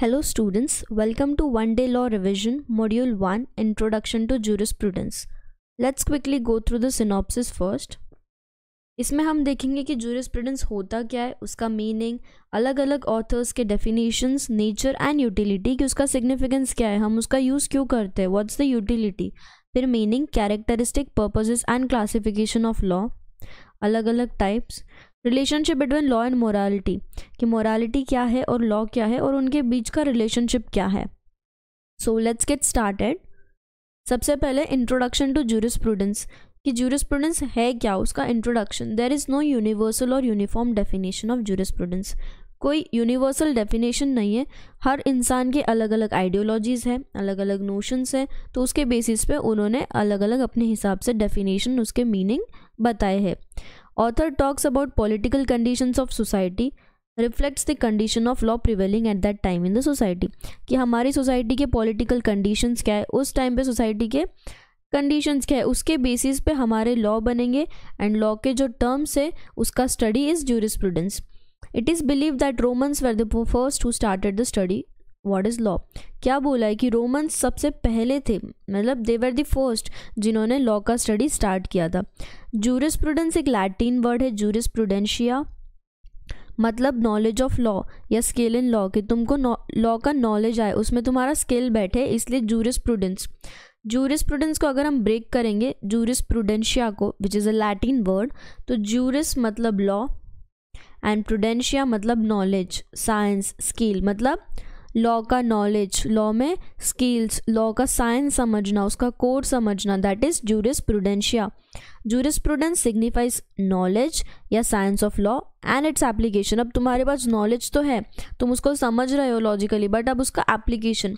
Hello students welcome to one day law revision module one introduction to to Jurisprudence. Let's quickly go through the synopsis first इसमें हम देखेंगे कि jurisprudence होता क्या है उसका मीनिंग अलग अलग ऑथर्स के डेफिनेशंस नेचर एंड यूटिलिटी कि उसका सिग्निफिकेंस क्या है हम उसका यूज़ क्यों करते हैं व्हाट्स द यूटिलिटी फिर meaning characteristic purposes and classification of law अलग अलग types relationship between law and morality कि मोरालिटी क्या है और लॉ क्या है और उनके बीच का रिलेशनशिप क्या है सो लेट्स गेट स्टार्टेड सबसे पहले इंट्रोडक्शन टू प्रूडेंस कि प्रूडेंस है क्या उसका introduction there is no universal और यूनिफॉर्म डेफिनेशन ऑफ प्रूडेंस कोई यूनिवर्सल डेफिनेशन नहीं है हर इंसान के अलग अलग आइडियोलॉजीज़ हैं अलग अलग नोशंस हैं तो उसके बेसिस पे उन्होंने अलग अलग अपने हिसाब से डेफिनेशन उसके मीनिंग बताए हैं Author talks about political conditions of society reflects the condition of law prevailing at that time in the society कि हमारी सोसाइटी के पॉलिटिकल कंडीशंस क्या है उस टाइम पे सोसाइटी के कंडीशंस क्या है उसके बेसिस पे हमारे लॉ बनेंगे एंड लॉ के जो टर्म्स है उसका study is jurisprudence it is believe that Romans were the first who started the study what is law क्या बोला है कि रोमन सबसे पहले थे मतलब देवर दी फर्स्ट जिन्होंने लॉ का स्टडी स्टार्ट किया था जूरिस प्रूडेंस एक लैटिन वर्ड है प्रूडेंशिया मतलब नॉलेज ऑफ लॉ या स्केल इन लॉ कि तुमको लॉ का नॉलेज आए उसमें तुम्हारा स्केल बैठे इसलिए जूरिस प्रूडेंस जूरिस प्रूडेंस को अगर हम ब्रेक करेंगे प्रूडेंशिया को which is a Latin word तो जूरिस मतलब लॉ एंड प्रूडेंशिया मतलब नॉलेज साइंस स्किल मतलब लॉ का नॉलेज लॉ में स्किल्स लॉ का साइंस समझना उसका कोर समझना दैट इज जूरिस प्रूडेंशिया जूरिस प्रूडेंस सिग्निफाइज नॉलेज या science of law and its application अब तुम्हारे पास नॉलेज तो है तुम उसको समझ रहे हो लॉजिकली बट अब उसका application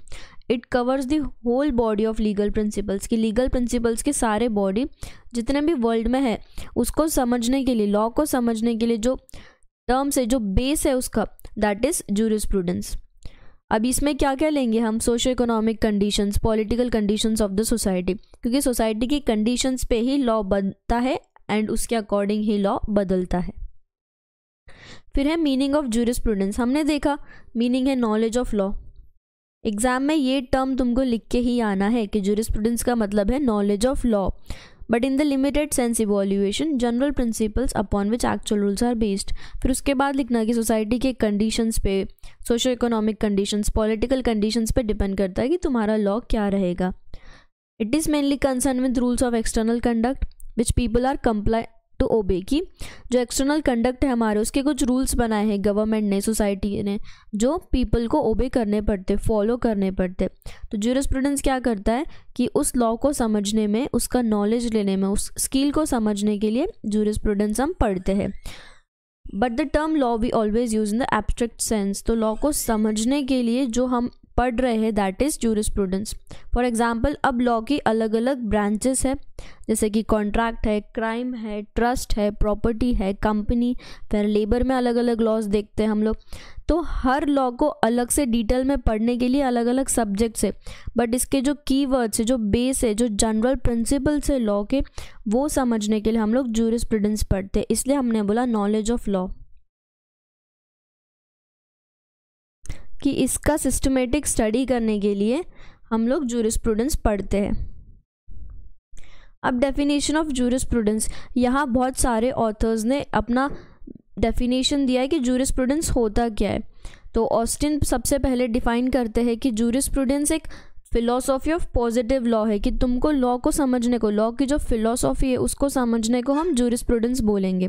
it covers the whole body of legal principles की लीगल प्रिंसिपल्स के सारे बॉडी जितने भी वर्ल्ड में है उसको समझने के लिए लॉ को समझने के लिए जो टर्म्स है जो बेस है उसका दैट इज़ जूरिस प्रूडेंस अब इसमें क्या क्या लेंगे हम socio economic conditions political conditions of the society क्योंकि सोसाइटी की कंडीशंस पे ही लॉ बनता है एंड उसके अकॉर्डिंग ही लॉ बदलता है फिर है मीनिंग ऑफ जूरिस्प्रूडेंस हमने देखा मीनिंग है नॉलेज ऑफ लॉ एग्ज़ाम में ये टर्म तुमको लिख के ही आना है कि जूरिस्प्रूडेंस का मतलब है knowledge of law but in the limited sense evaluation general principles upon which actual rules are based फिर उसके बाद लिखना कि सोसाइटी के कंडीशंस पे socio economic conditions political conditions पे डिपेंड करता है कि तुम्हारा लॉ क्या रहेगा it is mainly concern with rules of external conduct which people are comply to obey की जो एक्सटर्नल कंडक्ट है हमारे उसके कुछ रूल्स बनाए हैं गवर्नमेंट ने सोसाइटी ने जो पीपल को ओबे करने पड़ते फॉलो करने पड़ते तो जूरस्प्रूडेंस क्या करता है कि उस लॉ को समझने में उसका नॉलेज लेने में उस स्किल को समझने के लिए जूरस्प्रूडेंस हम पढ़ते हैं but the term law we always use in the abstract sense तो लॉ को समझने के लिए जो हम पढ़ रहे हैं that is jurisprudence for example अब लॉ की अलग अलग ब्रांचेस है जैसे कि कॉन्ट्रैक्ट है क्राइम है ट्रस्ट है प्रॉपर्टी है कंपनी फिर लेबर में अलग अलग लॉज देखते हैं हम लोग तो हर लॉ को अलग से डिटेल में पढ़ने के लिए अलग अलग सब्जेक्ट्स है बट इसके जो की वर्ड्स है जो बेस है जो जनरल प्रिंसिपल्स है लॉ के वो समझने के लिए हम लोग जूरिस्प्रूडेंस पढ़ते हैं इसलिए हमने बोला नॉलेज ऑफ लॉ कि इसका सिस्टमेटिक स्टडी करने के लिए हम लोग जूरिस्प्रूडेंस पढ़ते हैं अब डेफिनेशन ऑफ जूरिस्प्रूडेंस यहाँ बहुत सारे ऑथर्स ने अपना डेफिनेशन दिया है कि जूरिस्प्रूडेंस होता क्या है तो ऑस्टिन सबसे पहले डिफाइन करते हैं कि जूरिस्प्रूडेंस एक फिलोसॉफी ऑफ पॉजिटिव लॉ है कि तुमको लॉ को समझने को लॉ की जो फिलोसॉफी है उसको समझने को हम जूरिस्प्रूडेंस बोलेंगे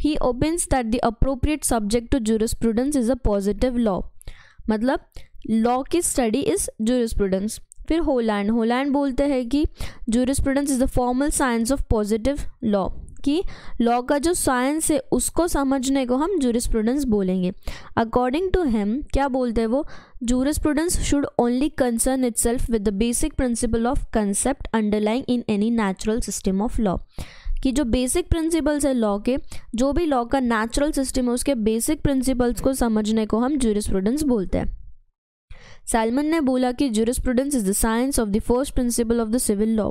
he opines that the appropriate subject to jurisprudence is a positive law मतलब लॉ की स्टडी इज़ जूरिस्प्रूडेंस फिर होलैंड होलैंड बोलते हैं कि jurisprudence is the formal science of positive law कि लॉ का जो साइंस है उसको समझने को हम जूरिस्प्रूडेंस बोलेंगे अकॉर्डिंग टू हिम क्या बोलते हैं वो jurisprudence should only concern itself with the basic principle of concept underlying in any natural system of law कि जो बेसिक प्रिंसिपल्स है लॉ के जो भी लॉ का नेचुरल सिस्टम है उसके बेसिक प्रिंसिपल्स को समझने को हम जूरिस्प्रूडेंस बोलते हैं सैलमन ने बोला कि jurisprudence is the science of the first principle of the civil law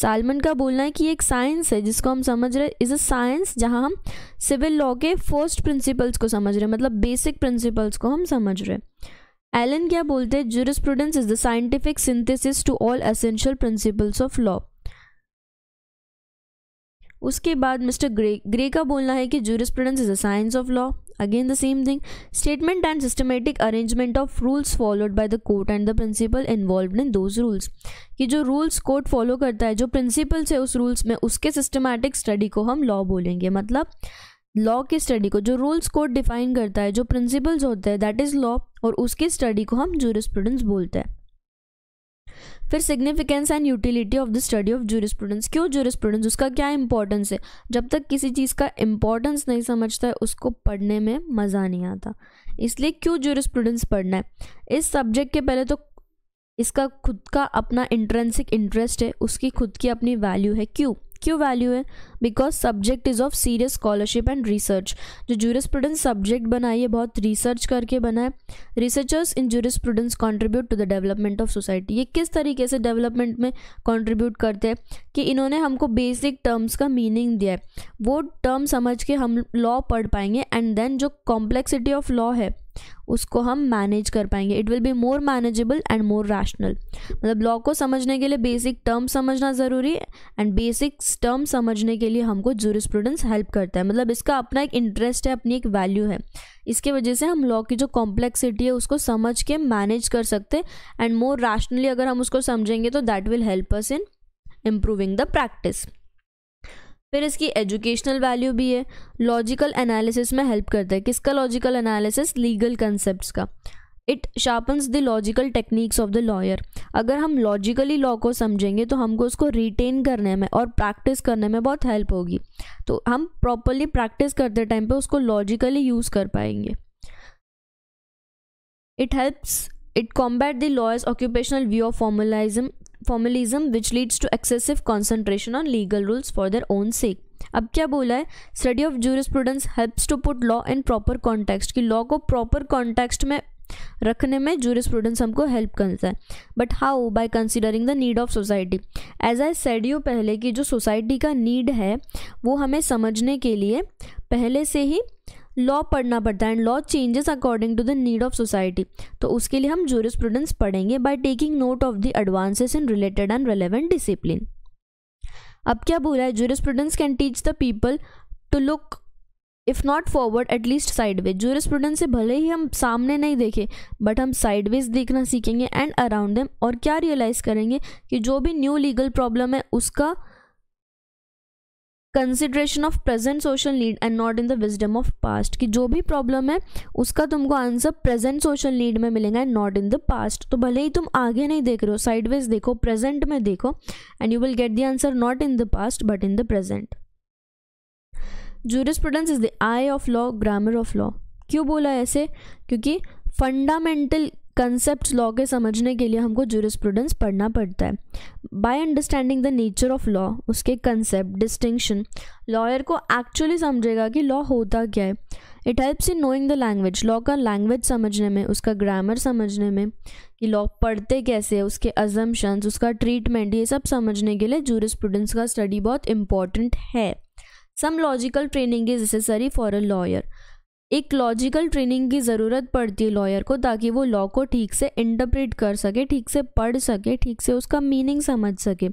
Salmond का बोलना है कि एक साइंस है जिसको हम समझ रहे इज़ अ साइंस जहाँ हम सिविल लॉ के फर्स्ट प्रिंसिपल्स को समझ रहे हैं मतलब बेसिक प्रिंसिपल्स को हम समझ रहे हैं एलन क्या बोलते हैं jurisprudence is the scientific synthesis to all essential principles of law उसके बाद मिस्टर ग्रे ग्रे का बोलना है कि jurisprudence is a science of law again the same thing statement and systematic arrangement of rules followed by the court and the principle involve in those rules कि जो rules court follow करता है जो principles है उस rules में उसके systematic study को हम लॉ बोलेंगे मतलब लॉ की स्टडी को जो रूल्स कोड डिफाइन करता है जो प्रिंसिपल्स होते हैं दैट इज़ लॉ और उसकी स्टडी को हम जूरिस्प्रूडेंस बोलते हैं फिर significance and utility of the study of jurisprudence क्यों जूरिस्प्रूडेंस उसका क्या इंपॉर्टेंस है जब तक किसी चीज़ का इंपॉर्टेंस नहीं समझता है उसको पढ़ने में मज़ा नहीं आता इसलिए क्यों जूरिस्प्रूडेंस पढ़ना है इस सब्जेक्ट के पहले तो इसका खुद का अपना इंट्रेंसिक इंटरेस्ट है उसकी खुद की अपनी वैल्यू है क्यों क्यों वैल्यू है because subject is of serious scholarship and research जो प्रूडेंस सब्जेक्ट बनाई है बहुत रिसर्च करके बना है researchers in prudence contribute to the development of society ये किस तरीके से डेवलपमेंट में कॉन्ट्रीब्यूट करते हैं कि इन्होंने हमको बेसिक टर्म्स का मीनिंग दिया है वो टर्म समझ के हम लॉ पढ़ पाएंगे एंड देन जो कॉम्प्लेक्सिटी ऑफ लॉ है उसको हम मैनेज कर पाएंगे it will be more manageable and more rational मतलब लॉ को समझने के लिए बेसिक टर्म समझना ज़रूरी है एंड बेसिक टर्म समझने के लिए हमको जूरिस्प्रूडेंस हेल्प करता है मतलब इसका अपना एक इंटरेस्ट है अपनी एक वैल्यू है इसके वजह से हम लॉ की जो कॉम्प्लेक्सिटी है उसको समझ के मैनेज कर सकते हैं एंड मोर रैशनली अगर हम उसको समझेंगे तो that will help us in improving the practice फिर इसकी एजुकेशनल वैल्यू भी है लॉजिकल एनालिसिस में हेल्प करता है किसका लॉजिकल एनालिसिस लीगल कंसेप्ट का it sharpens the logical techniques of the lawyer अगर हम लॉजिकली लॉ को समझेंगे तो हमको उसको रिटेन करने में और प्रैक्टिस करने में बहुत हेल्प होगी तो हम प्रॉपरली प्रैक्टिस करते टाइम पे उसको लॉजिकली यूज़ कर पाएंगे it helps it combat the lawyers occupational view of formalism formalism which leads to excessive concentration on legal rules for their own sake अब क्या बोला है study of jurisprudence helps to put law in proper context कि law को proper context में रखने में jurisprudence हमको हेल्प करता है but how by considering the need of society as I said you पहले कि जो सोसाइटी का नीड है वो हमें समझने के लिए पहले से ही लॉ पढ़ना पड़ता है and law changes according to the need of society तो उसके लिए हम प्रूडेंस पढ़ेंगे by taking note of the advances in related and relevant discipline अब क्या बोला है prudence can teach the people to look if not forward at least sideways prudence से भले ही हम सामने नहीं देखें बट हम साइडवेज देखना सीखेंगे एंड अराउंड देम और क्या रियलाइज़ करेंगे कि जो भी न्यू लीगल प्रॉब्लम है उसका consideration of present social need and not in the wisdom of past कि जो भी प्रॉब्लम है उसका तुमको आंसर प्रेजेंट सोशल नीड में मिलेगा and not in the past तो भले ही तुम आगे नहीं देख रहे हो साइडवेज देखो प्रेजेंट में देखो and you will get the answer not in the past but in the present jurisprudence is the eye of law grammar of law क्यों बोला ऐसे क्योंकि फंडामेंटल कंसेप्ट लॉ के समझने के लिए हमको जूरिस्प्रूडेंस पढ़ना पड़ता है by understanding the nature of law उसके कंसेप्ट डिस्टिंक्शन लॉयर को एक्चुअली समझेगा कि लॉ होता क्या है it helps in knowing the language law का लैंग्वेज समझने में उसका ग्रामर समझने में कि लॉ पढ़ते कैसे है उसके अजम्पन्स उसका ट्रीटमेंट ये सब समझने के लिए जूरिस्प्रूडेंस का स्टडी बहुत इंपॉर्टेंट है some logical training is necessary for a lawyer एक लॉजिकल ट्रेनिंग की ज़रूरत पड़ती है लॉयर को ताकि वो लॉ को ठीक से इंटरप्रेट कर सके ठीक से पढ़ सके ठीक से उसका मीनिंग समझ सके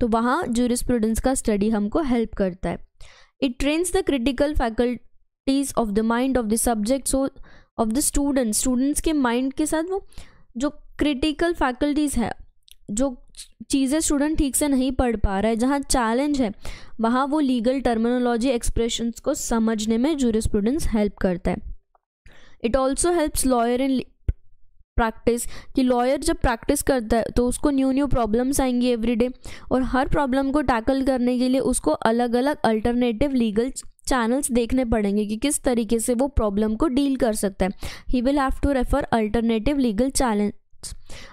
तो वहाँ जूरिस्प्रूडेंस का स्टडी हमको हेल्प करता है it trains the critical faculties of the mind of the subject so of the student students के माइंड के साथ वो जो क्रिटिकल फैकल्टीज़ है जो चीज़ें स्टूडेंट ठीक से नहीं पढ़ पा रहा है जहाँ चैलेंज है वहाँ वो लीगल टर्मिनोलॉजी एक्सप्रेशंस को समझने में स्टूडेंट्स हेल्प करता है it also helps lawyer in practice कि लॉयर जब प्रैक्टिस करता है तो उसको न्यू न्यू प्रॉब्लम्स आएंगी एवरीडे और हर प्रॉब्लम को टैकल करने के लिए उसको अलग अलग अल्टरनेटिव लीगल चैनल्स देखने पड़ेंगे कि किस तरीके से वो प्रॉब्लम को डील कर सकता है he will have to refer alternative legal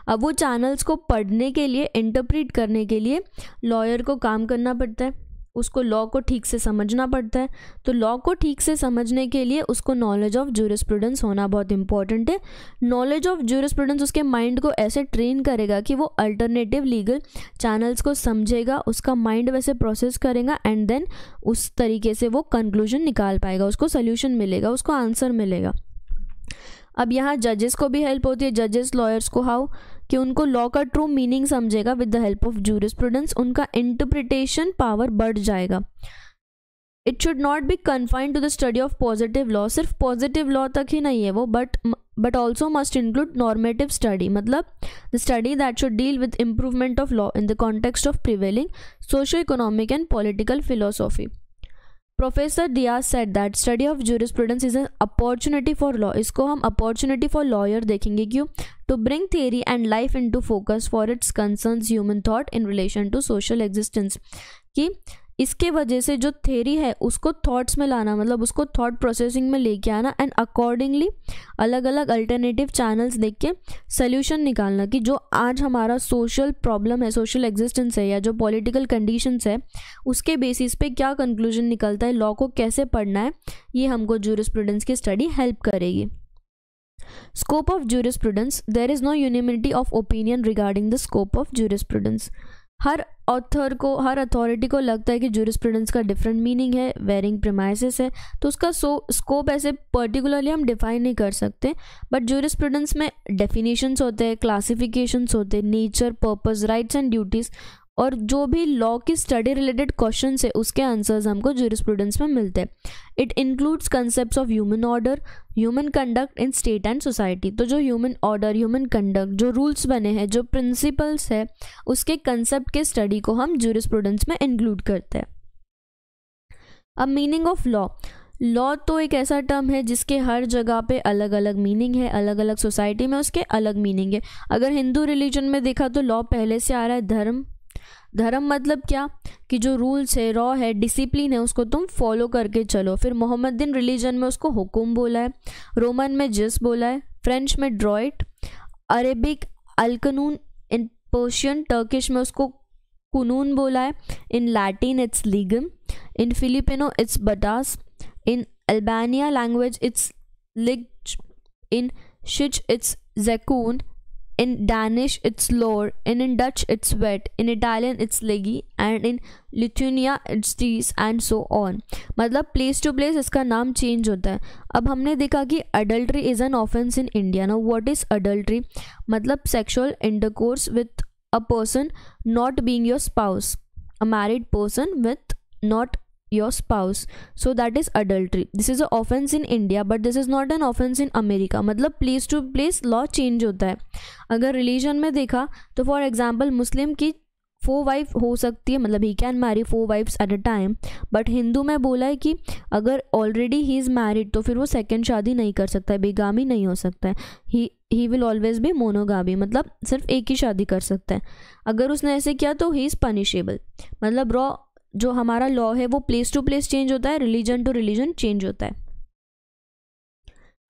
अब वो चैनल्स को पढ़ने के लिए इंटरप्रेट करने के लिए लॉयर को काम करना पड़ता है उसको लॉ को ठीक से समझना पड़ता है तो लॉ को ठीक से समझने के लिए उसको नॉलेज ऑफ जूरिस्प्रूडेंस होना बहुत इंपॉर्टेंट है नॉलेज ऑफ जूरिस्प्रूडेंस उसके माइंड को ऐसे ट्रेन करेगा कि वो अल्टरनेटिव लीगल चैनल्स को समझेगा उसका माइंड वैसे प्रोसेस करेगा एंड देन उस तरीके से वो कंक्लूजन निकाल पाएगा उसको सोल्यूशन मिलेगा उसको आंसर मिलेगा अब यहाँ जजेस को भी हेल्प होती है जजेस लॉयर्स को हाउ कि उनको लॉ का ट्रू मीनिंग समझेगा with the help of jurisprudence उनका इंटरप्रिटेशन पावर बढ़ जाएगा it should not be confined to the study of positive law सिर्फ पॉजिटिव लॉ तक ही नहीं है वो but but also must include normative study मतलब the study that should deal with improvement of law in the context of prevailing socio economic and political philosophy professor Dias said that study of jurisprudence is an opportunity for law इसको हम opportunity for lawyer देखेंगे क्यों to bring theory and life into focus for its concern human thought in relation to social existence कि इसके वजह से जो theory है उसको थॉट्स में लाना मतलब उसको थॉट प्रोसेसिंग में लेके आना एंड अकॉर्डिंगली अलग अलग अल्टरनेटिव चैनल्स देख के सल्यूशन निकालना कि जो आज हमारा सोशल प्रॉब्लम है सोशल एग्जिस्टेंस है या जो पॉलिटिकल कंडीशंस है उसके बेसिस पे क्या कंक्लूजन निकलता है लॉ को कैसे पढ़ना है ये हमको जूरिस्प्रूडेंस की स्टडी हेल्प करेगी scope of there is no unanimity of opinion regarding the scope of of jurisprudence हर ऑथर को हर अथॉरिटी को लगता है कि जूरिस्प्रूडेंस का डिफरेंट मीनिंग है वेरिंग प्रमाइसिस है तो उसका सो स्कोप ऐसे पर्टिकुलरली हम डिफाइन नहीं कर सकते बट जूरिस्प्रूडेंस में डेफिनेशंस होते हैं क्लासिफिकेशंस होते हैं nature purpose rights and duties और जो भी लॉ की स्टडी रिलेटेड क्वेश्चन है उसके आंसर्स हमको जूरिस्प्रूडेंस में मिलते हैं it includes concept of human order human conduct in state and society तो जो ह्यूमन ऑर्डर ह्यूमन कंडक्ट जो रूल्स बने हैं जो प्रिंसिपल्स है उसके कंसेप्ट के स्टडी को हम जूरिस्प्रूडेंस में इंक्लूड करते हैं अब मीनिंग ऑफ लॉ लॉ तो एक ऐसा टर्म है जिसके हर जगह पे अलग अलग मीनिंग है अलग अलग सोसाइटी में उसके अलग मीनिंग है अगर हिंदू रिलीजन में देखा तो लॉ पहले से आ रहा है धर्म धर्म मतलब क्या कि जो रूल्स है रॉ है डिसिप्लिन है उसको तुम फॉलो करके चलो फिर मोहम्मदीन रिलीजन में उसको हुकुम बोला है रोमन में जिस बोला है फ्रेंच में ड्रॉइट अरेबिक अलकनून इन पर्शियन टर्किश में उसको कुनून बोला है इन लैटिन इट्स लीगम इन फिलिपिनो इट्स बटास इन अल्बानिया लैंग्वेज इट्स लिग इन शिच इट्स जैकून In Danish, it's lor and in Dutch, it's wet, in Italian, it's leggy, and in Lithuania, it's these and so on. मतलब place to place इसका नाम change होता है अब हमने देखा कि adultery is an offense in India. Now, what is adultery? मतलब sexual intercourse with a person not being your spouse, a married person with not your spouse so that is adultery this is a offense in india but this is not an offense in america मतलब place to place law change होता है अगर religion में देखा तो for example muslim की four wife हो सकती है मतलब he can marry four wifes at a time but Hindu में बोला है कि अगर ऑलरेडी ही इज़ मैरिड तो फिर वो सेकेंड शादी नहीं कर सकता है बेगामी नहीं हो सकता है ही ही विल ऑलवेज भी मोनोगामी मतलब सिर्फ एक ही शादी कर सकता है अगर उसने ऐसे किया तो ही इज़ पनिशेबल मतलब रॉ जो हमारा लॉ है वो प्लेस टू प्लेस चेंज होता है रिलीजन टू रिलीजन चेंज होता है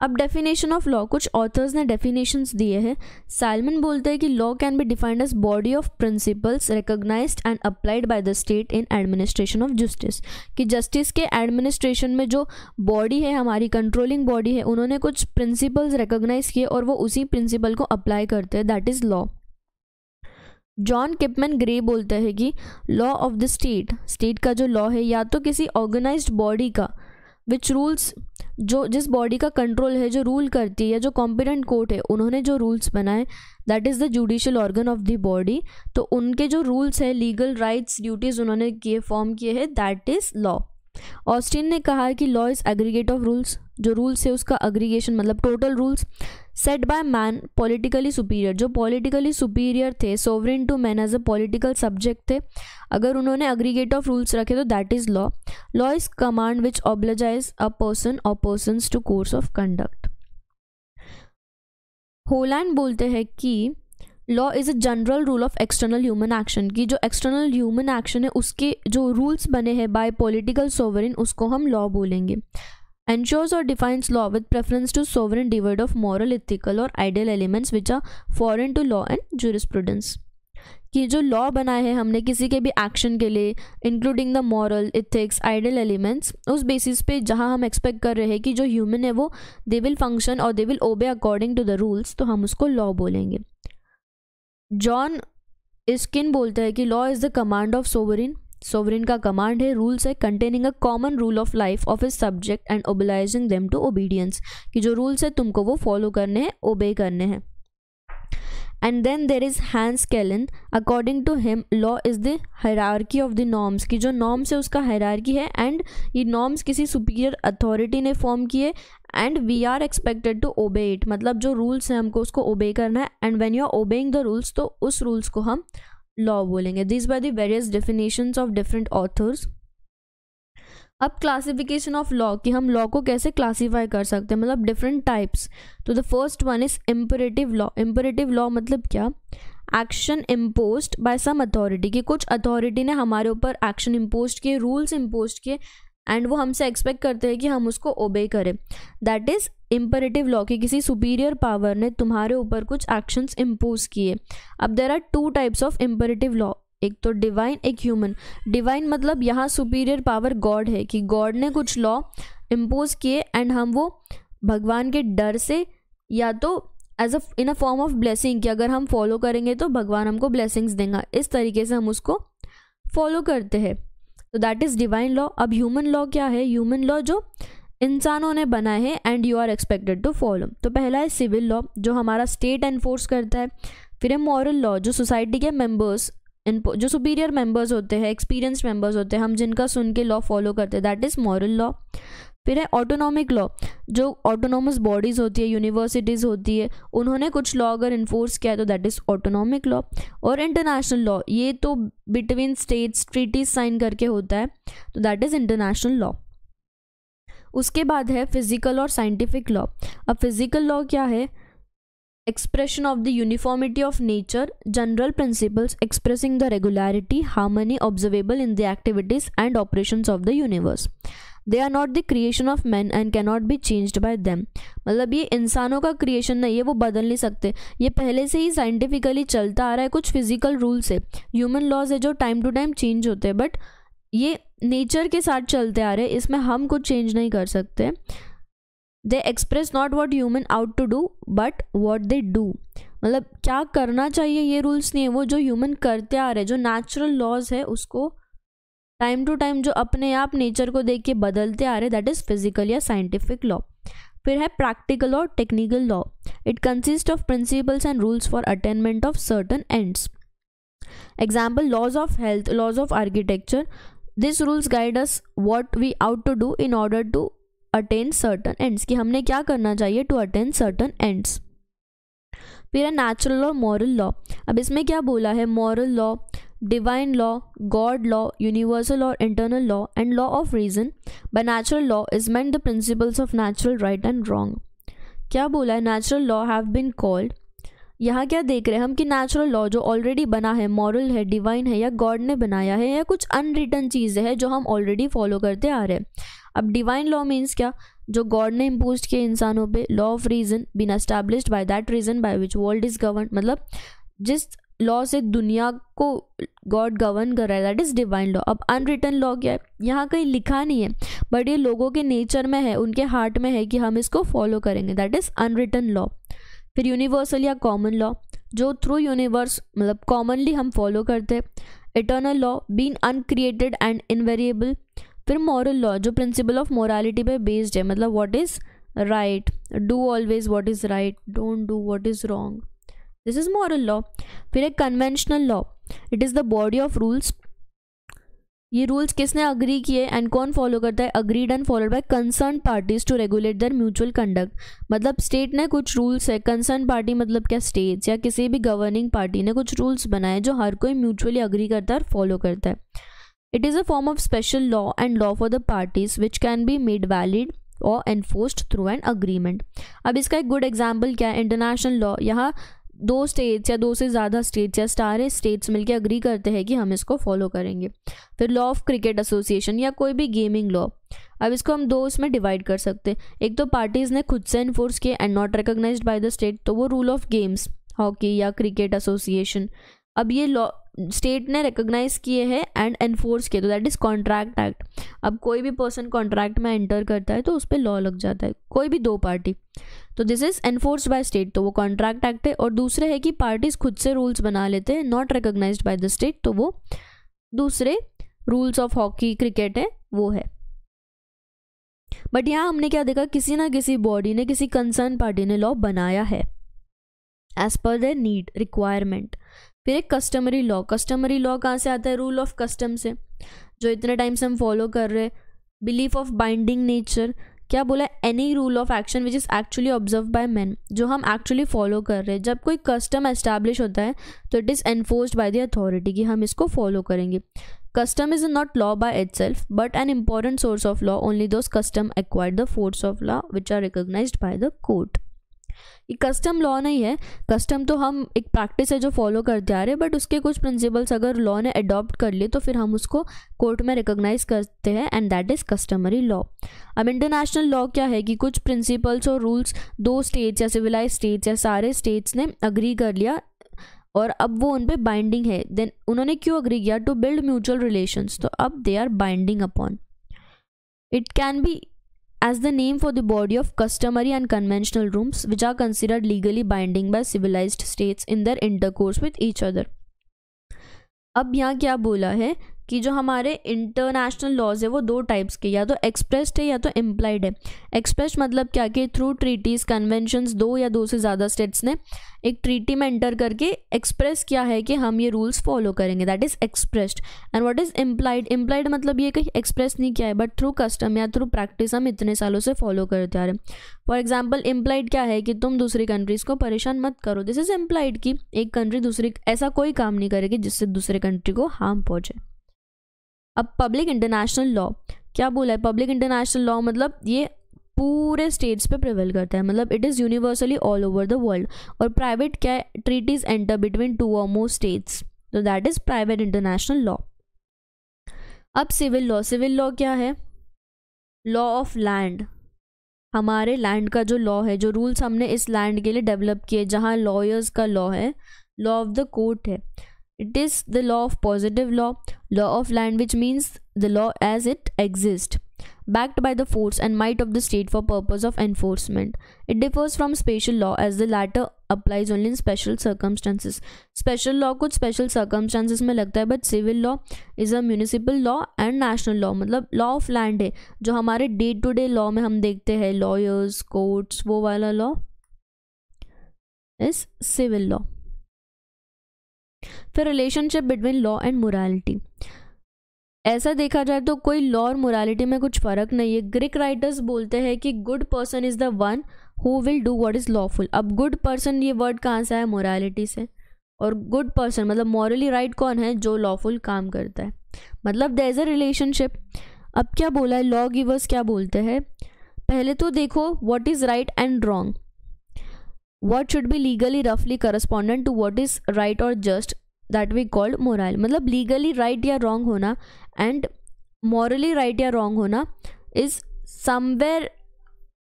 अब डेफिनेशन ऑफ लॉ कुछ ऑथर्स ने डेफिनेशन दिए हैं सैलमन बोलते हैं कि law can be defined as body of principles recognise and applied by the state in administration of justice कि जस्टिस के एडमिनिस्ट्रेशन में जो बॉडी है हमारी कंट्रोलिंग बॉडी है उन्होंने कुछ प्रिंसिपल्स रिकोगनाइज किए और वो उसी प्रिंसिपल को अप्लाई करते हैं that is law John Chipman Gray बोलता है कि law of the state state का जो लॉ है या तो किसी ऑर्गेनाइज्ड बॉडी का विच रूल्स जो जिस बॉडी का कंट्रोल है जो रूल करती है या जो कॉम्पिटेंट कोर्ट है उन्होंने जो रूल्स बनाए that is the judicial organ of the body तो उनके जो रूल्स है लीगल राइट्स ड्यूटीज़ उन्होंने किए फॉर्म किए हैं दैट इज़ लॉ ऑस्टिन ने कहा कि law is aggregate of rules जो रूल्स है उसका एग्रीगेशन मतलब total rules set by man politically superior जो पॉलिटिकली सुपीरियर थे sovereign to man as a political subject थे अगर उन्होंने अग्रीगेट ऑफ रूल्स रखे तो that is law law is command which obliges a person और person to course of conduct Holland बोलते हैं कि law is a general rule of external human action की जो एक्सटर्नल ह्यूमन एक्शन है उसके जो रूल्स बने हैं बाय पॉलिटिकल सोवरिन उसको हम लॉ बोलेंगे ensures or defines law with preference to sovereign devoid of moral ethical or ideal elements which are foreign to law and jurisprudence कि जो लॉ बनाए हैं हमने किसी के भी एक्शन के लिए including the moral ethics ideal elements उस बेसिस पे जहाँ हम एक्सपेक्ट कर रहे हैं कि जो ह्यूमन है वो दे विल फंक्शन और they will obey according to the rules तो हम उसको लॉ बोलेंगे जॉन स्किन बोलते हैं कि law is the command of sovereign sovereign का कमांड है रूल्स है containing a common rule of life of his subject and obliging them to obedience कि जो रूल्स है तुमको वो फॉलो करने हैं ओबे करने हैं and then there is Hans Kelsen according to him law is the hierarchy of the norms की जो नॉर्म्स है उसका हरारकी है एंड ये नॉर्म्स किसी सुपीरियर अथॉरिटी ने फॉर्म किए and we are expected to obey it मतलब जो रूल्स हैं हमको उसको ओबे करना है and when you are obeying the rules तो उस रूल्स को हम लॉ बोलेंगे दिस बार the various definitions of different authors अब क्लासिफिकेशन ऑफ लॉ कि हम लॉ को कैसे क्लासीफाई कर सकते हैं मतलब डिफरेंट टाइप्स तो the first one is imperative law imperative law मतलब क्या action impose by some authority कि कुछ अथॉरिटी ने हमारे ऊपर एक्शन इम्पोज किए रूल्स इम्पोज किए एंड वो हमसे एक्सपेक्ट करते हैं कि हम उसको ओबे करें दैट इज़ इम्परेटिव लॉ की किसी सुपीरियर पावर ने तुम्हारे ऊपर कुछ एक्शंस इम्पोज किए अब there are two types of imperative law एक तो डिवाइन एक ह्यूमन डिवाइन मतलब यहाँ सुपीरियर पावर गॉड है कि गॉड ने कुछ लॉ इम्पोज किए एंड हम वो भगवान के डर से या तो as a in a form of blessing कि अगर हम फॉलो करेंगे तो भगवान हमको ब्लेसिंग्स देंगे इस तरीके से हम उसको फॉलो करते हैं तो दैट इज़ डिवाइन लॉ अब ह्यूमन लॉ क्या है ह्यूमन लॉ जो इंसानों ने बनाए हैं and you are expected to follow तो पहला है सिविल लॉ जो हमारा स्टेट एनफोर्स करता है फिर है मॉरल लॉ जो सोसाइटी के मेंबर्स जो सुपीरियर मेंबर्स होते हैं एक्सपीरियंस मेंबर्स होते हैं हम जिनका सुन के लॉ फॉलो करते हैं दैट इज़ मॉरल लॉ फिर है ऑटोनॉमिक लॉ जो ऑटोनॉमस बॉडीज़ होती है यूनिवर्सिटीज़ होती है उन्होंने कुछ लॉ अगर इन्फोर्स किया तो दैट इज़ ऑटोनॉमिक लॉ और इंटरनेशनल लॉ ये तो बिटवीन स्टेट्स ट्रीटीज साइन करके होता है तो दैट इज़ इंटरनेशनल लॉ उसके बाद है फिजिकल और साइंटिफिक लॉ अब फिजिकल लॉ क्या है expression of the uniformity of nature general principles expressing the regularity harmony observable in the activities and operation of the universe they are not the creation of man and not be changed by them मतलब ये इंसानों का creation नहीं है वो बदल नहीं सकते ये पहले से ही साइंटिफिकली चलता आ रहा है कुछ फिजिकल रूल्स है ह्यूमन लॉज है जो टाइम टू टाइम चेंज होते हैं बट ये नेचर के साथ चलते आ रहे हैं इसमें हम कुछ चेंज नहीं कर सकते they express not what human ought to do but what they do मतलब क्या करना चाहिए ये रूल्स नहीं है वो जो ह्यूमन करते आ रहे हैं जो नेचुरल लॉज है उसको टाइम टू टाइम जो अपने आप नेचर को देख के बदलते आ रहे दैट इज़ फिजिकल या साइंटिफिक लॉ फिर है प्रैक्टिकल और technical law it consist of principles and rules for attainment of certain ends example laws of health laws of architecture this rules guide us what we ought to do in order to attain certain ends कि हमने क्या करना चाहिए to attain certain ends फिर है natural और moral law अब इसमें क्या बोला है moral law divine law, God law, universal और internal law, and law of reason. By natural law is meant the principles of natural right and wrong. क्या बोला है natural law have been called यहाँ क्या देख रहे हैं हम कि नेचुरल लॉ जो ऑलरेडी बना है मॉरल है डिवाइन है या गॉड ने बनाया है या कुछ अनरिटर्न चीज़ें हैं जो हम ऑलरेडी फॉलो करते आ रहे हैं अब डिवाइन लॉ मीन्स क्या जो गॉड ने इम्पोज किए इंसानों पे law of reason been establish by that reason by which world is govern मतलब जिस लॉ से दुनिया को गॉड गवर्न कर रहा है दैट इज़ डिवाइन लॉ अब अनरिटन लॉ क्या है यहाँ कहीं लिखा नहीं है बट ये लोगों के नेचर में है उनके हार्ट में है कि हम इसको फॉलो करेंगे दैट इज़ अनरिटन लॉ फिर यूनिवर्सल या कॉमन लॉ जो थ्रू यूनिवर्स मतलब कॉमनली हम फॉलो करते हैं eternal law been uncreated and invariable फिर मॉरल लॉ जो प्रिंसिपल ऑफ मॉरलिटी पर बेस्ड है मतलब what is right do always what is right don't do what is wrong this is moral law फिर है conventional law it is the body of rules ये rules किसने agree किए and कौन follow करता है agreed and followed by concern parties to regulate their mutual conduct मतलब state ने कुछ रूल्स है कंसर्न पार्टी मतलब क्या स्टेट्स या किसी भी गवर्निंग पार्टी ने कुछ रूल्स बनाए जो हर कोई म्यूचुअली अग्री करता है और फॉलो करता है it is a form of special law and law for the parties which can be made valid और एनफोर्स्ड थ्रू एन अग्रीमेंट अब इसका एक गुड एग्जाम्पल क्या है इंटरनेशनल लॉ यहाँ दो स्टेट्स या दो से ज़्यादा स्टेट्स या सारे स्टेट्स मिलकर अग्री करते हैं कि हम इसको फॉलो करेंगे फिर लॉ ऑफ क्रिकेट एसोसिएशन या कोई भी गेमिंग लॉ अब इसको हम दो उसमें डिवाइड कर सकते हैं एक तो पार्टीज़ ने खुद से इन्फोर्स किया and not recognise by the state तो वो रूल ऑफ गेम्स हॉकी या क्रिकेट एसोसिएशन अब ये लॉ स्टेट ने रिकोगनाइज किए हैं एंड एनफोर्स किए तो दैट इज़ कॉन्ट्रैक्ट एक्ट अब कोई भी पर्सन कॉन्ट्रैक्ट में एंटर करता है तो उस पर लॉ लग जाता है कोई भी दो पार्टी तो this is enforce by state तो वो कॉन्ट्रैक्ट एक्ट है और दूसरे है कि पार्टीज खुद से रूल्स बना लेते हैं not recognise by the state तो वो दूसरे रूल्स ऑफ हॉकी क्रिकेट है वो है बट यहाँ हमने क्या देखा किसी ना किसी बॉडी ने किसी कंसर्न पार्टी ने लॉ बनाया है as per the need requirement फिर एक कस्टमरी लॉ कस्टमरी लॉ कहाँ से आता है रूल ऑफ कस्टम से जो इतने टाइम से हम फॉलो कर रहे हैं बिलीफ ऑफ बाइंडिंग नेचर क्या बोला any rule of action which is actually observe by man जो हम एक्चुअली फॉलो कर रहे हैं जब कोई कस्टम एस्टैब्लिश होता है तो it is enforced by the authority कि हम इसको फॉलो करेंगे is not law by itself but an important source of law only those custom acquired the force of law which are recognise by the court ये custom law नहीं है custom तो हम एक प्रैक्टिस है जो follow करते आ रहे हैं बट उसके कुछ प्रिंसिपल्स अगर लॉ ने अडॉप्ट कर लिए तो फिर हम उसको कोर्ट में रिकोगनाइज करते हैं and that is customary law अब इंटरनेशनल लॉ क्या है कि कुछ प्रिंसिपल्स और रूल्स दो स्टेट्स या सिविलाइज स्टेट्स या सारे स्टेट्स ने अग्री कर लिया और अब वो उन पर बाइंडिंग है देन उन्होंने क्यों अग्री किया टू बिल्ड म्यूचुअल रिलेशंस तो अब they are binding upon it can be as the name for the body of customary and conventional rooms which are considered legally binding by civilized states in their intercourse with each other अब यहाँ क्या बोला है कि जो हमारे international laws है वो दो टाइप्स के या तो एक्सप्रेस्ड है या तो इम्प्लाइड है एक्सप्रेस्ड मतलब क्या कि थ्रू ट्रीटीज़ कन्वेंशंस दो या दो से ज़्यादा स्टेट्स ने एक ट्रीटी में एंटर करके एक्सप्रेस किया है कि हम ये रूल्स फॉलो करेंगे that is expressed and what is implied implied मतलब ये कहीं एक्सप्रेस नहीं किया है बट थ्रू कस्टम या थ्रू प्रैक्टिस हम इतने सालों से फॉलो करते आ रहे हैं फॉर एग्जाम्पल इम्प्लाइड क्या है कि तुम दूसरी कंट्रीज़ को परेशान मत करो दिस इज़ एम्प्लाइड कि एक कंट्री दूसरी ऐसा कोई काम नहीं करेगी जिससे दूसरे कंट्री को हार्म पहुँचे अब पब्लिक इंटरनेशनल लॉ क्या बोला है पब्लिक इंटरनेशनल लॉ मतलब ये पूरे स्टेट्स पे प्रिवेल करता है मतलब it is universally all over the world और प्राइवेट क्या ट्रीटीज एंटर बिटवीन टू और मोर स्टेट्स तो that is private international law अब सिविल लॉ सिविल लॉ क्या है लॉ ऑफ लैंड हमारे लैंड का जो लॉ है जो रूल्स हमने इस लैंड के लिए डेवलप किए जहाँ लॉयर्स का लॉ है लॉ ऑफ द कोर्ट है it is the law of positive law law of land which means the law as it exists backed by the force and might of the state for purpose of enforcement it differs from special law as the latter applies only in special circumstances special law कुछ special circumstances mein lagta hai but civil law is a municipal law and national law matlab law of land hai jo hamare day to day law mein hum dekhte hai lawyers courts wo wala law is civil law फिर relationship between law and morality ऐसा देखा जाए तो कोई law और morality में कुछ फ़र्क नहीं है ग्रिक राइटर्स बोलते हैं कि good person is the one who will do what is lawful अब गुड पर्सन ये वर्ड कहाँ से आया मोरालिटी से और गुड पर्सन मतलब मॉरली राइट कौन है जो लॉफुल काम करता है मतलब दे इज़ अ रिलेशनशिप अब क्या बोला है लॉ गिवर्स क्या बोलते हैं पहले तो देखो what is right and wrong what should be legally रफली correspondent to what is right और just that we called moral मतलब लीगली राइट या रॉन्ग होना एंड मॉरली राइट या रॉन्ग होना इज़ समवेयर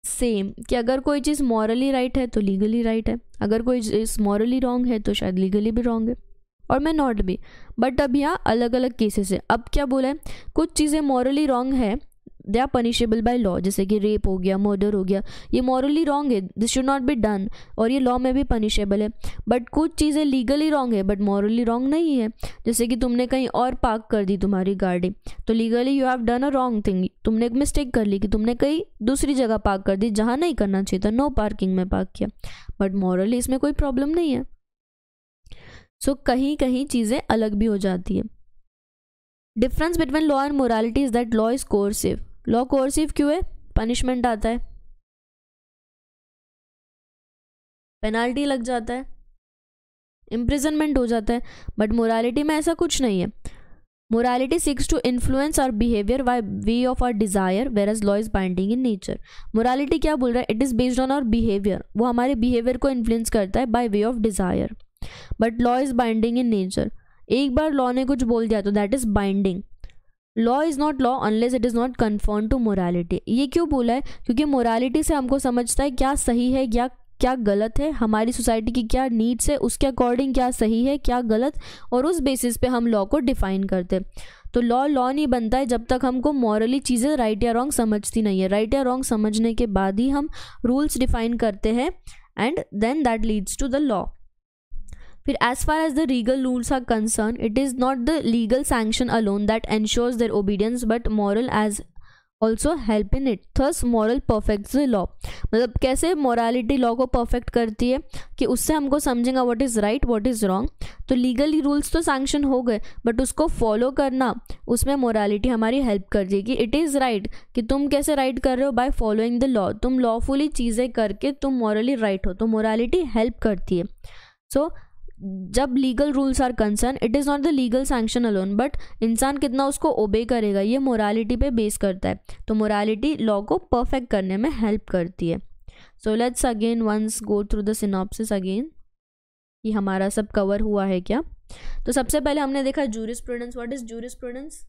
सेम कि अगर कोई चीज़ मॉरली राइट है तो लीगली राइट है अगर कोई चीज़ मॉरली रॉन्ग है तो शायद लीगली भी रॉन्ग है और मैं नॉट भी बट अब यहाँ अलग अलग केसेस है अब क्या बोला है कुछ चीज़ें मॉरली रॉन्ग है they are punishable by law जैसे कि रेप हो गया मर्डर हो गया ये मॉरली रॉन्ग है this should not be done और ये लॉ में भी पनिशेबल है बट कुछ चीज़ें लीगली रॉन्ग है बट मॉरली रॉन्ग नहीं है जैसे कि तुमने कहीं और पार्क कर दी तुम्हारी गाड़ी तो legally you have done a wrong thing तुमने एक मिस्टेक कर ली कि तुमने कहीं दूसरी जगह पार्क कर दी जहाँ नहीं करना चाहिए था नो पार्किंग में पार्क किया बट मॉरली इसमें कोई प्रॉब्लम नहीं है सो so, कहीं कहीं चीज़ें अलग भी हो जाती है difference between law and morality is that law is coercive law coercive क्यों है पनिशमेंट आता है पेनाल्टी लग जाता है इम्प्रिजनमेंट हो जाता है बट मोरालिटी में ऐसा कुछ नहीं है morality seeks to influence our behaviour by way of our desire whereas law is binding in nature morality क्या बोल रहा है it is based on our behaviour वो हमारे बिहेवियर को इन्फ्लुएंस करता है by way of desire but law is binding in nature एक बार लॉ ने कुछ बोल दिया तो that is binding law is not law unless it is not confirm to morality ये क्यों बोला है क्योंकि मोरालिटी से हमको समझता है क्या सही है या क्या गलत है हमारी सोसाइटी की क्या नीड्स है उसके अकॉर्डिंग क्या सही है क्या गलत और उस बेसिस पे हम लॉ को डिफाइन करते हैं तो लॉ लॉ नहीं बनता है जब तक हमको मॉरली चीज़ें राइट या रॉन्ग समझती नहीं है राइट या रॉन्ग समझने के बाद ही हम रूल्स डिफाइन करते हैं and then that leads to the law फिर as far as the legal rules are concern it is not the legal sanction alone that ensures their obedience but moral as also help in it thus moral perfect the law मतलब कैसे morality law को perfect करती है कि उससे हमको समझेगा what is right what is wrong तो लीगली रूल्स तो सैंक्शन हो गए बट उसको फॉलो करना उसमें मॉरलिटी हमारी हेल्प कर देगी इट इज़ राइट कि तुम कैसे राइट कर रहे हो बाय फॉलोइंग द लॉ तुम लॉफुली चीज़ें करके तुम मॉरली राइट right हो तो मॉरलिटी हेल्प करती है सो so, जब legal rules are concern it is not the legal sanction alone but इंसान कितना उसको ओबे करेगा ये मोरालिटी पे बेस करता है तो मोरालिटी लॉ को परफेक्ट करने में हेल्प करती है so let's again once go through the synopsis again कि हमारा सब कवर हुआ है क्या तो सबसे पहले हमने देखा jurisprudence what is jurisprudence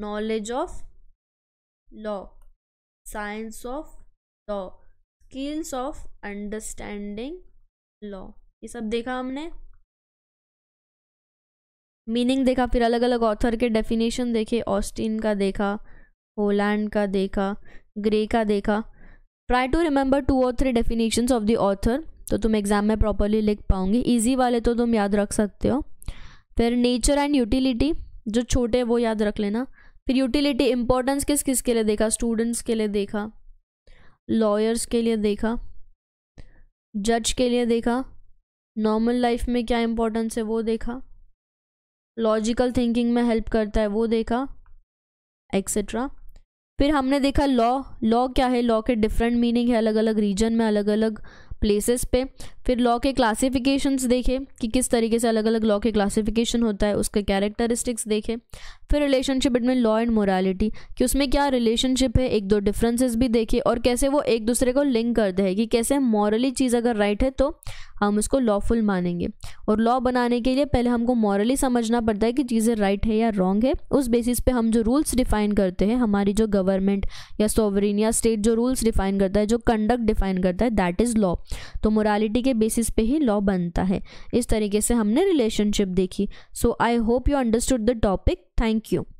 knowledge of law science of law skills of understanding law ये सब देखा हमने मीनिंग देखा फिर अलग अलग ऑथर के डेफिनेशन देखे ऑस्टिन का देखा होलैंड का देखा ग्रे का देखा ट्राई टू रिमेंबर टू और three definitions of the author तो तुम एग्ज़ाम में प्रॉपरली लिख पाओगे इजी वाले तो तुम याद रख सकते हो फिर नेचर एंड यूटिलिटी जो छोटे वो याद रख लेना फिर यूटिलिटी इंपॉर्टेंस किस किस के लिए देखा स्टूडेंट्स के लिए देखा लॉयर्स के लिए देखा जज के लिए देखा नॉर्मल लाइफ में क्या इम्पोर्टेंस है वो देखा लॉजिकल थिंकिंग में हेल्प करता है वो देखा एक्सेट्रा फिर हमने देखा लॉ लॉ क्या है लॉ के डिफरेंट मीनिंग है अलग अलग रीजन में अलग अलग प्लेसेस पे फिर लॉ के क्लासिफिकेशंस देखें कि किस तरीके से अलग अलग लॉ के क्लासिफिकेशन होता है उसके कैरेक्टरिस्टिक्स देखें फिर relationship between law and morality कि उसमें क्या रिलेशनशिप है एक दो डिफरेंसेस भी देखें और कैसे वो एक दूसरे को लिंक करते हैं कि कैसे मॉरली चीज़ अगर राइट है तो हम उसको लॉफुल मानेंगे और लॉ बनाने के लिए पहले हमको मॉरली समझना पड़ता है कि चीज़ें राइट है या रॉन्ग है उस बेसिस पे हम जो रूल्स डिफाइन करते हैं हमारी जो गवर्नमेंट या सोवरिन या स्टेट जो रूल्स डिफाइन करता है जो कंडक्ट डिफाइन करता है दैट इज़ लॉ तो मोरालिटी के बेसिस पे ही लॉ बनता है इस तरीके से हमने रिलेशनशिप देखी so I hope you understood the topic thank you